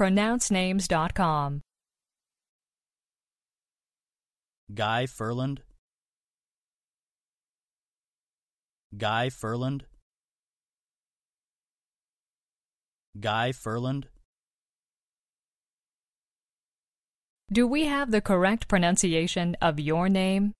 pronouncenames.com. Guy Furland Guy Furland Guy Furland Do we have the correct pronunciation of your name?